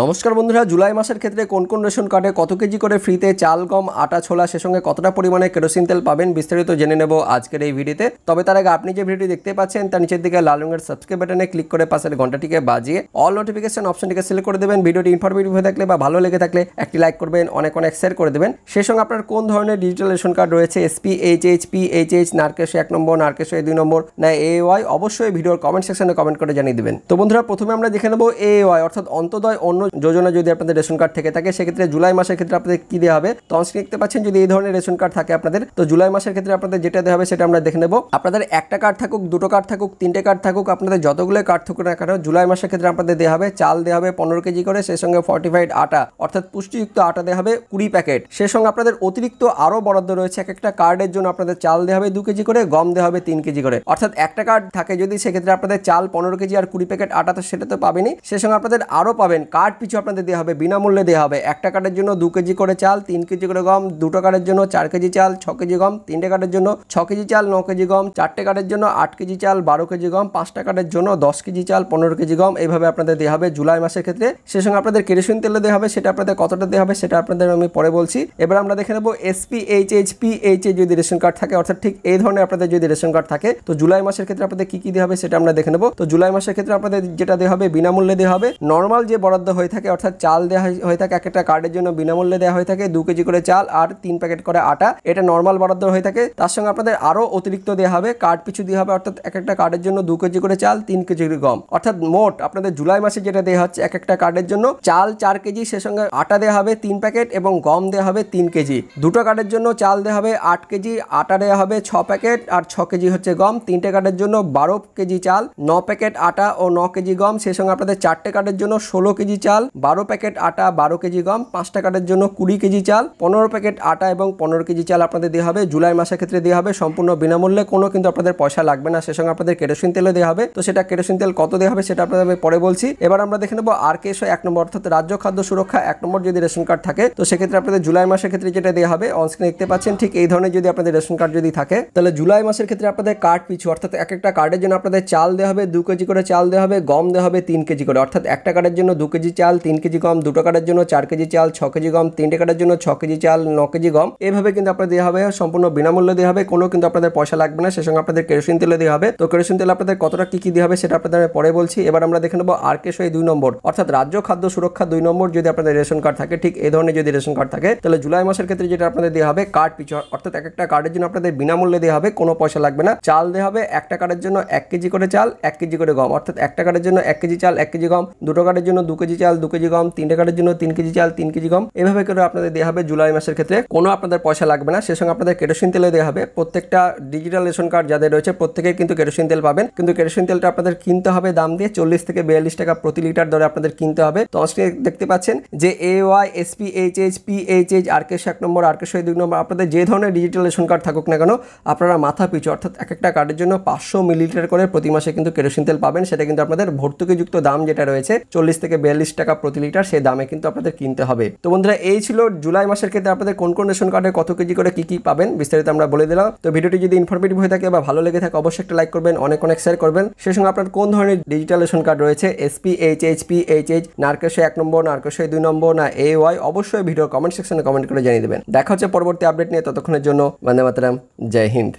নমস্কার বন্ধুরা জুলাই মাসের ক্ষেত্রে কোন কোন রেশন কার্ডে কত কেজি করে ফ্রিতে চাল গম আটা ছোলা সে সঙ্গে কতটা পরিমাণে কেরোসিন তেল পাবেন বিস্তারিত জেনে নেব আজকের এই ভিডিওতে তবে তার আগে আপনি যে ভিডিওটি দেখতে পাচ্ছেন তার নিচের দিকে লাল রঙের সাবস্ক্রাইব বাটনে ক্লিক করে পাশের ঘন্টাটিকে বাজিয়ে অল নোটিফিকেশন অপশনটিকে সিলেক্ট করে দেবেন ভিডিওটি ইনফরমেটিভ হয়ে থাকলে বা ভালো লেগে থাকলে একটি লাইক করবেন অনেক অনেক শেয়ার করে দেবেন সে সঙ্গে আপনার কোন ধরনের ডিজিটাল রেশন কার্ড রয়েছে SP H H P H H নার্কেশ এক নম্বর নার্কেশ দুই নম্বর না এ ওয়াই অবশ্যই ভিডিওর কমেন্ট সেকশনে কমেন্ট করে জানিয়ে দেবেন তো বন্ধুরা প্রথমে আমরা দেখে নেব এ ওয়াই অর্থাৎ অন্তদয় অন্য যোজনা যদি আপনাদের রেশন কার্ড থেকে থাকে সেক্ষেত্রে জুলাই মাসের ক্ষেত্রে আপনাদের কি দেওয়া হবে তো অংশ দেখতে পাচ্ছেন যদি এই ধরনের রেশন কার্ড থাকে আপনাদের তো জুলাই মাসের ক্ষেত্রে আপনাদের যেটা দেওয়া হবে সেটা আমরা দেখে নেব আপনাদের একটা কার্ড থাকুক দুটো কার্ড থাকুক তিনটে কার্ড থাকুক আপনাদের যতগুলো কার্ড থাকুক না কেন জুলাই মাসের ক্ষেত্রে আপনাদের দেওয়া হবে চাল দেওয়া হবে পনেরো কেজি করে সেই সঙ্গে ফর্টিফাইড আটা অর্থাৎ পুষ্টিযুক্ত আটা দেওয়া হবে কুড়ি প্যাকেট সেই সঙ্গে আপনাদের অতিরিক্ত আরও বরাদ্দ রয়েছে এক একটা কার্ডের জন্য আপনাদের চাল দেওয়া হবে দু কেজি করে গম দেওয়া হবে তিন কেজি করে অর্থাৎ একটা কার্ড থাকে যদি সেক্ষেত্রে আপনাদের চাল পনেরো কেজি আর কুড়ি প্যাকেট আটা তো সেটা তো পাবেনি সেই সঙ্গে আপনাদের আরও পাবেন কার্ড কার্ড পিছু আপনাদের দেওয়া হবে বিনামূল্যে দেওয়া হবে একটা কার্ডের জন্য দু কেজি করে চাল তিন কেজি করে গম দুটো কার্ডের জন্য চার কেজি চাল ছ কেজি গম তিনটে কার্ডের জন্য ছ কেজি চাল ন কেজি গম চারটে কার্ডের জন্য আট কেজি চাল বারো কেজি গম পাঁচটা কার্ডের জন্য দশ কেজি চাল পনেরো কেজি গম এইভাবে আপনাদের দেওয়া হবে জুলাই মাসের ক্ষেত্রে সে সঙ্গে আপনাদের কেরোসিন তেলে দেওয়া হবে সেটা আপনাদের কতটা দেওয়া হবে সেটা আপনাদের আমি পরে বলছি এবার আমরা দেখে নেবো SP H H P H এ যদি রেশন কার্ড থাকে অর্থাৎ ঠিক এই ধরনের আপনাদের যদি রেশন কার্ড থাকে তো জুলাই মাসের ক্ষেত্রে আপনাদের কি কি দেওয়া হবে সেটা আমরা দেখে নেবো তো জুলাই মাসের ক্ষেত্রে আপনাদের যেটা দেওয়া হবে বিনামূল্যে দেওয়া হবে নর্মাল যে বরাদ্দ হয়ে থাকে অর্থাৎ চাল দেওয়া হয়ে থাকে এক একটা কার্ডের জন্য বিনামূল্যে দেওয়া হয়ে থাকে দু কেজি করে চাল আর তিন প্যাকেট করে আটা এটা নর্মাল বরাদ্দ হয়ে থাকে তার সঙ্গে আপনাদের আরও অতিরিক্ত দেওয়া হবে কার্ড পিছু দেওয়া হবে অর্থাৎ এক একটা কার্ডের জন্য দু কেজি করে চাল তিন কেজি করে গম অর্থাৎ মোট আপনাদের জুলাই মাসে যেটা দেওয়া হচ্ছে এক একটা কার্ডের জন্য চাল চার কেজি সে সঙ্গে আটা দেওয়া হবে তিন প্যাকেট এবং গম দেওয়া হবে তিন কেজি দুটো কার্ডের জন্য চাল দেওয়া হবে আট কেজি আটা দেওয়া হবে ছ প্যাকেট আর ছ কেজি হচ্ছে গম তিনটে কার্ডের জন্য বারো কেজি চাল ন প্যাকেট আটা ও ন কেজি গম সে সঙ্গে আপনাদের চারটে কার্ডের জন্য ষোলো কেজি চাল চাল বারো প্যাকেট আটা বারো কেজি গম পাঁচ টাকাটার জন্য কুড়ি কেজি চাল পনেরো প্যাকেট আটা এবং পনেরো কেজি চাল আপনাদের দেওয়া হবে জুলাই মাসের ক্ষেত্রে দেওয়া হবে সম্পূর্ণ বিনামূল্যে কোনো কিন্তু আপনাদের পয়সা লাগবে না সে সঙ্গে আপনাদের কেরোসিন তেলও দেওয়া হবে তো সেটা কেরোসিন তেল কত দেওয়া হবে সেটা আপনাদের পরে বলছি এবার আমরা দেখে নেবো আর কে এক নম্বর অর্থাৎ রাজ্য খাদ্য সুরক্ষা এক নম্বর যদি রেশন কার্ড থাকে তো সেক্ষেত্রে আপনাদের জুলাই মাসের ক্ষেত্রে যেটা দেওয়া হবে অনস্ক্রিনে দেখতে পাচ্ছেন ঠিক এই ধরনের যদি আপনাদের রেশন কার্ড যদি থাকে তাহলে জুলাই মাসের ক্ষেত্রে আপনাদের কার্ড পিছু অর্থাৎ এক একটা কার্ডের জন্য আপনাদের চাল দেওয়া হবে দু কেজি করে চাল দেওয়া হবে গম দেওয়া হবে তিন কেজি করে অর্থাৎ একটা কার্ডের জন্য দু কেজি চাল তিন কেজি গম দুটো কাটার জন্য চার কেজি চাল ছ কেজি গম তিনটে কাটার জন্য ছ কেজি চাল ন কেজি গম এভাবে কিন্তু আপনাদের দেওয়া হবে সম্পূর্ণ বিনামূল্যে দেওয়া হবে কোনো কিন্তু আপনাদের পয়সা লাগবে না সে সঙ্গে আপনাদের কেরোসিন তেলে দেওয়া হবে তো কেরোসিন তেল আপনাদের কতটা কী কী দেওয়া হবে সেটা আপনাদের পরে বলছি এবার আমরা দেখে নেবো আর কেশো দুই নম্বর অর্থাৎ রাজ্য খাদ্য সুরক্ষা দুই নম্বর যদি আপনাদের রেশন কার্ড থাকে ঠিক এই ধরনের যদি রেশন কার্ড থাকে তাহলে জুলাই মাসের ক্ষেত্রে যেটা আপনাদের দেওয়া হবে কার্ড পিছু অর্থাৎ এক একটা কার্ডের জন্য আপনাদের বিনামূল্যে দেওয়া হবে কোনো পয়সা লাগবে না চাল দেওয়া হবে একটা কার্ডের জন্য এক কেজি করে চাল এক কেজি করে গম অর্থাৎ একটা কার্ডের জন্য এক কেজি চাল এক কেজি গম দুটো কার্ডের জন্য দু কেজি চাল চাল দু কেজি গম তিনটে কাঠের জন্য তিন কেজি চাল তিন কেজি গম এভাবে করে আপনাদের দেওয়া হবে জুলাই মাসের ক্ষেত্রে কোনো আপনাদের পয়সা লাগবে না সে সঙ্গে আপনাদের কেরোসিন তেলে দেওয়া হবে প্রত্যেকটা ডিজিটাল রেশন কার্ড যাদের রয়েছে প্রত্যেকের কিন্তু কেরোসিন তেল পাবেন কিন্তু কেরোসিন তেলটা আপনাদের কিনতে হবে দাম দিয়ে চল্লিশ থেকে বিয়াল্লিশ টাকা প্রতি লিটার দরে আপনাদের কিনতে হবে তো দেখতে পাচ্ছেন যে A Y SP H H P H H আর কেশ এক নম্বর আর কেশ দুই নম্বর আপনাদের যে ধরনের ডিজিটাল রেশন কার্ড থাকুক না কেন আপনারা মাথা পিছু অর্থাৎ এক একটা কার্ডের জন্য পাঁচশো মিলিলিটার করে প্রতি মাসে কিন্তু কেরোসিন তেল পাবেন সেটা কিন্তু আপনাদের ভর্তুকিযুক্ত দাম যেটা রয়েছে চল্লিশ থেকে বিয়াল্লিশ টাকা প্রতি লিটার সেই দামে কিন্তু আপনাদের কিনতে হবে তো বন্ধুরা এই ছিল জুলাই মাসের ক্ষেত্রে আপনাদের কোন কোন রেশন কার্ডে কত কেজি করে কি কি পাবেন বিস্তারিত আমরা বলে দিলাম তো ভিডিওটি যদি ইনফরমেটিভ হয়ে থাকে বা ভালো লেগে থাকে অবশ্যই একটা লাইক করবেন অনেক অনেক শেয়ার করবেন সেই সঙ্গে আপনার কোন ধরনের ডিজিটাল রেশন কার্ড রয়েছে SP H H P H H নার্কেশে এক নম্বর নার্কেশে দুই নম্বর না এ ওয়াই অবশ্যই ভিডিও কমেন্ট সেকশনে কমেন্ট করে জানিয়ে দেবেন দেখা হচ্ছে পরবর্তী আপডেট নিয়ে ততক্ষণের জন্য বন্দে মাতরাম জয় হিন্দ